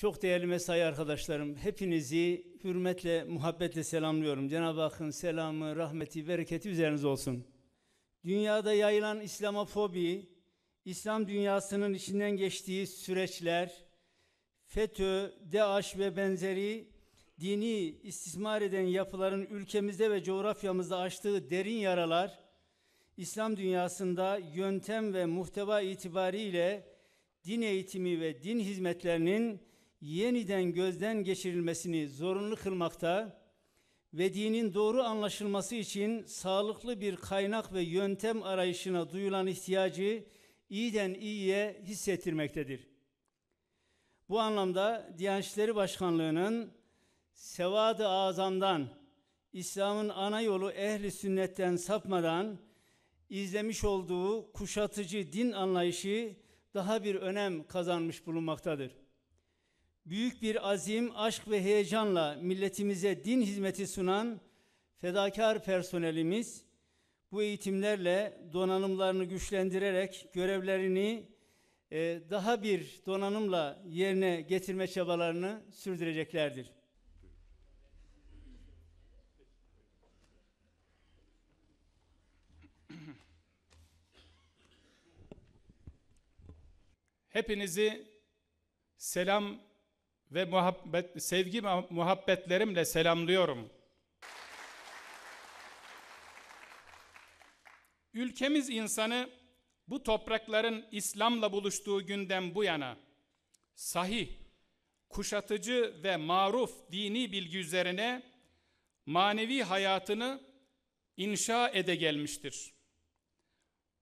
Çok değerli mesai arkadaşlarım, hepinizi hürmetle, muhabbetle selamlıyorum. Cenab-ı Hakk'ın selamı, rahmeti, bereketi üzerinize olsun. Dünyada yayılan İslamofobi, İslam dünyasının içinden geçtiği süreçler, FETÖ, DAEŞ ve benzeri dini istismar eden yapıların ülkemizde ve coğrafyamızda açtığı derin yaralar, İslam dünyasında yöntem ve muhteva itibariyle din eğitimi ve din hizmetlerinin yeniden gözden geçirilmesini zorunlu kılmakta ve dinin doğru anlaşılması için sağlıklı bir kaynak ve yöntem arayışına duyulan ihtiyacı iyiden iyiye hissettirmektedir. Bu anlamda Diyanet İşleri Başkanlığı'nın Sevad-ı Azam'dan, İslam'ın ana yolu ehli sünnetten sapmadan izlemiş olduğu kuşatıcı din anlayışı daha bir önem kazanmış bulunmaktadır büyük bir azim, aşk ve heyecanla milletimize din hizmeti sunan fedakar personelimiz bu eğitimlerle donanımlarını güçlendirerek görevlerini e, daha bir donanımla yerine getirme çabalarını sürdüreceklerdir. Hepinizi selam ve muhabbet, sevgi muhabbetlerimle selamlıyorum. Ülkemiz insanı bu toprakların İslam'la buluştuğu günden bu yana sahih, kuşatıcı ve maruf dini bilgi üzerine manevi hayatını inşa ede gelmiştir.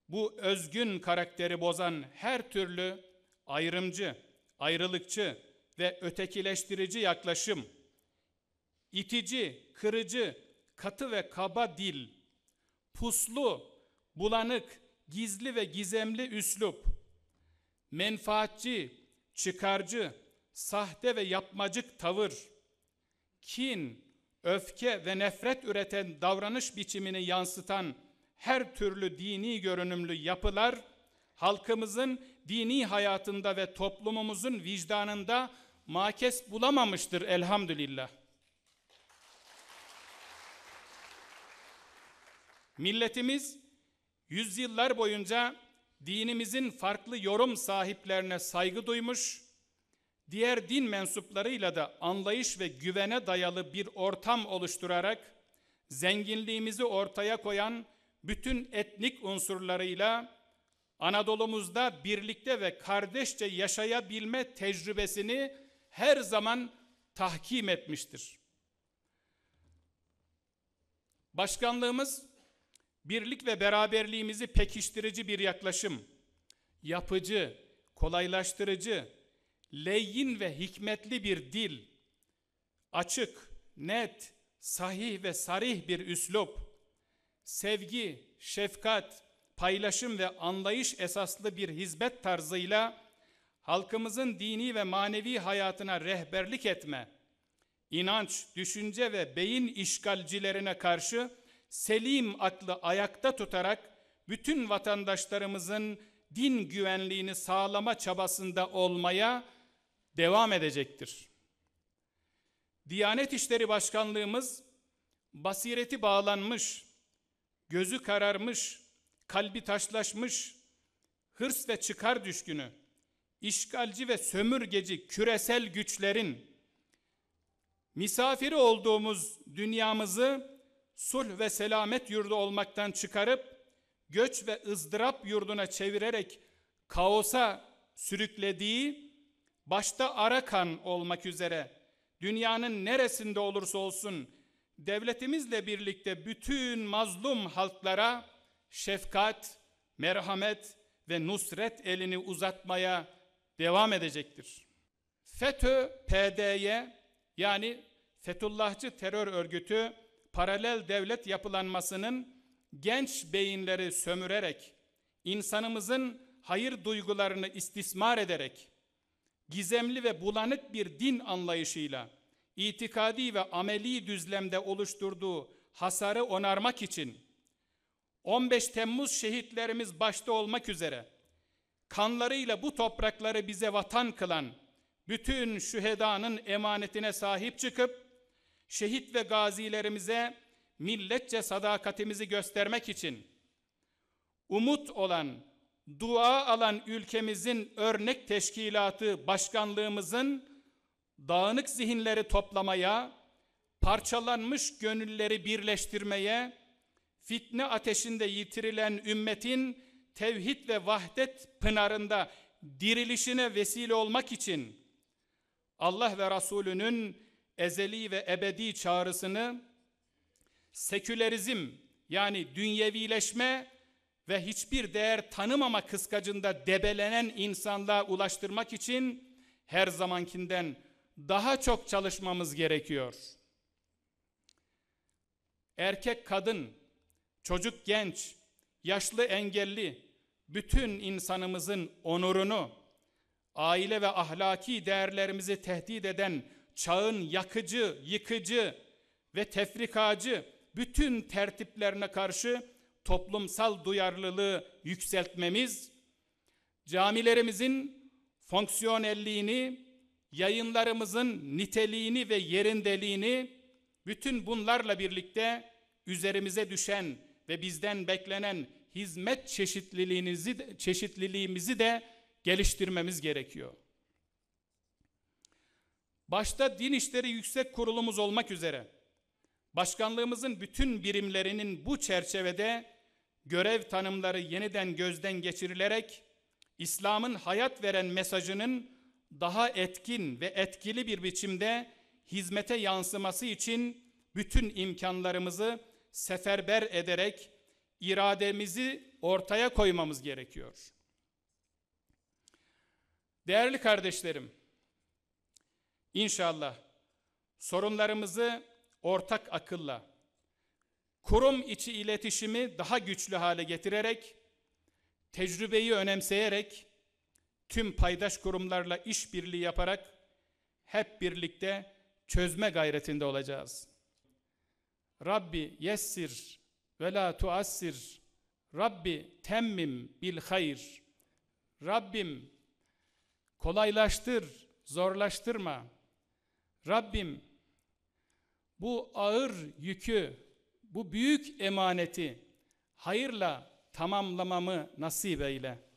Bu özgün karakteri bozan her türlü ayrımcı, ayrılıkçı, ve ötekileştirici yaklaşım, itici, kırıcı, katı ve kaba dil, puslu, bulanık, gizli ve gizemli üslup, menfaatçi, çıkarcı, sahte ve yapmacık tavır, kin, öfke ve nefret üreten davranış biçimini yansıtan her türlü dini görünümlü yapılar, halkımızın dini hayatında ve toplumumuzun vicdanında makes bulamamıştır elhamdülillah. Milletimiz yüzyıllar boyunca dinimizin farklı yorum sahiplerine saygı duymuş, diğer din mensuplarıyla da anlayış ve güvene dayalı bir ortam oluşturarak zenginliğimizi ortaya koyan bütün etnik unsurlarıyla Anadolu'muzda birlikte ve kardeşçe yaşayabilme tecrübesini her zaman tahkim etmiştir. Başkanlığımız birlik ve beraberliğimizi pekiştirici bir yaklaşım, yapıcı, kolaylaştırıcı, leyin ve hikmetli bir dil, açık, net, sahih ve sarih bir üslup, sevgi, şefkat, paylaşım ve anlayış esaslı bir hizmet tarzıyla halkımızın dini ve manevi hayatına rehberlik etme, inanç, düşünce ve beyin işgalcilerine karşı selim aklı ayakta tutarak bütün vatandaşlarımızın din güvenliğini sağlama çabasında olmaya devam edecektir. Diyanet İşleri Başkanlığımız basireti bağlanmış, gözü kararmış, kalbi taşlaşmış, hırs ve çıkar düşkünü, işgalci ve sömürgeci küresel güçlerin misafiri olduğumuz dünyamızı sulh ve selamet yurdu olmaktan çıkarıp göç ve ızdırap yurduna çevirerek kaosa sürüklediği başta Arakan olmak üzere dünyanın neresinde olursa olsun devletimizle birlikte bütün mazlum halklara şefkat, merhamet ve nusret elini uzatmaya devam edecektir. FETÖ PD'ye yani Fetullahçı terör örgütü paralel devlet yapılanmasının genç beyinleri sömürerek insanımızın hayır duygularını istismar ederek gizemli ve bulanık bir din anlayışıyla itikadi ve ameli düzlemde oluşturduğu hasarı onarmak için 15 Temmuz şehitlerimiz başta olmak üzere kanlarıyla bu toprakları bize vatan kılan bütün şühedanın emanetine sahip çıkıp şehit ve gazilerimize milletçe sadakatimizi göstermek için umut olan, dua alan ülkemizin örnek teşkilatı başkanlığımızın dağınık zihinleri toplamaya, parçalanmış gönülleri birleştirmeye, fitne ateşinde yitirilen ümmetin tevhid ve vahdet pınarında dirilişine vesile olmak için Allah ve Resulünün ezeli ve ebedi çağrısını sekülerizm yani dünyevileşme ve hiçbir değer tanımama kıskacında debelenen insanlığa ulaştırmak için her zamankinden daha çok çalışmamız gerekiyor. Erkek kadın, çocuk genç, yaşlı engelli, bütün insanımızın onurunu, aile ve ahlaki değerlerimizi tehdit eden çağın yakıcı, yıkıcı ve tefrikacı bütün tertiplerine karşı toplumsal duyarlılığı yükseltmemiz, camilerimizin fonksiyonelliğini, yayınlarımızın niteliğini ve yerindeliğini bütün bunlarla birlikte üzerimize düşen ve bizden beklenen hizmet çeşitliliğinizi çeşitliliğimizi de geliştirmemiz gerekiyor. Başta Din İşleri Yüksek Kurulumuz olmak üzere başkanlığımızın bütün birimlerinin bu çerçevede görev tanımları yeniden gözden geçirilerek İslam'ın hayat veren mesajının daha etkin ve etkili bir biçimde hizmete yansıması için bütün imkanlarımızı seferber ederek irademizi ortaya koymamız gerekiyor. Değerli kardeşlerim, inşallah sorunlarımızı ortak akılla, kurum içi iletişimi daha güçlü hale getirerek, tecrübeyi önemseyerek, tüm paydaş kurumlarla işbirliği yaparak hep birlikte çözme gayretinde olacağız. Rabbi yessir ve la tuassir Rabbi temmim bil hayr Rabbim kolaylaştır zorlaştırma Rabbim bu ağır yükü bu büyük emaneti hayırla tamamlamamı nasip eyle.''